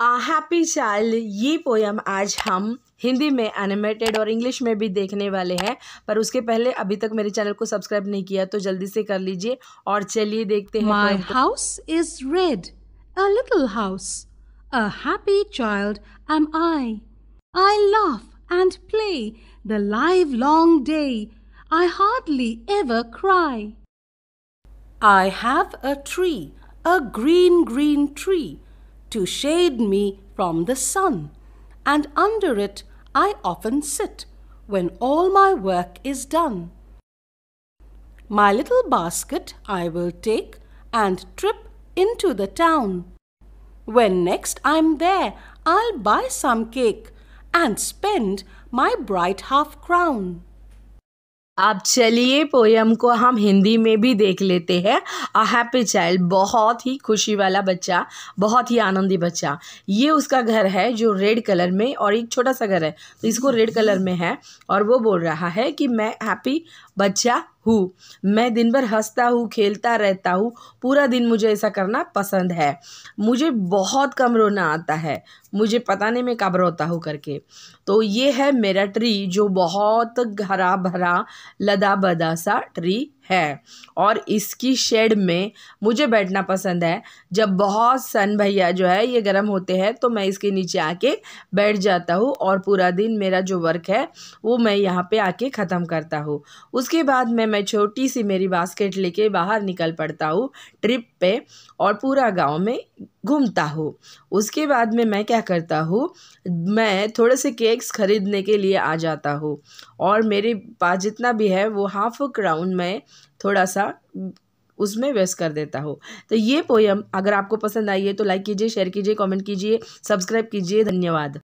आ happy child ये poem आज हम हिंदी में एनिमेटेड और इंग्लिश में भी देखने वाले हैं पर उसके पहले अभी तक मेरे चैनल को सब्सक्राइब नहीं किया तो जल्दी से कर लीजिए और चलिए देखते हैं my house is red a little house a happy child am I I love and play the livelong day I hardly ever cry I have a tree a green green tree to shade me from the sun, and under it I often sit when all my work is done. My little basket I will take and trip into the town. When next I'm there, I'll buy some cake and spend my bright half crown. आप चलिए poem को हम हिंदी में भी देख लेते हैं अ happy child बहुत ही खुशी वाला बच्चा बहुत ही आनंदी बच्चा ये उसका घर है जो रेड कलर में और एक छोटा सा घर है तो इसको रेड कलर में है और वो बोल रहा है कि मैं हैप्पी बच्चा हूँ मैं दिन भर हंसता हूँ खेलता रहता हूँ पूरा दिन मुझे ऐसा करना पसंद है मुझे बहुत कम रोना आता है मुझे पता नहीं मैं कब रोता हूँ करके तो ये है मेरा ट्री जो बहुत हरा भरा लदा बदा सा ट्री है और इसकी शेड में मुझे बैठना पसंद है जब बहुत सन भैया जो है ये गर्म होते हैं तो मैं इसके नीचे आके बैठ जाता हूँ और पूरा दिन मेरा जो वर्क है वो मैं यहाँ पे आके ख़त्म करता हूँ उसके बाद मैं मैं छोटी सी मेरी बास्केट लेके बाहर निकल पड़ता हूँ ट्रिप पे और पूरा गाँव में घूमता हूँ उसके बाद में मैं क्या करता हूँ मैं थोड़े से केक्स ख़रीदने के लिए आ जाता हूँ और मेरे पास जितना भी है वो हाफ क्राउन मैं थोड़ा सा उसमें व्यस्त कर देता हो तो ये पोयम अगर आपको पसंद आई है तो लाइक कीजिए शेयर कीजिए कमेंट कीजिए सब्सक्राइब कीजिए धन्यवाद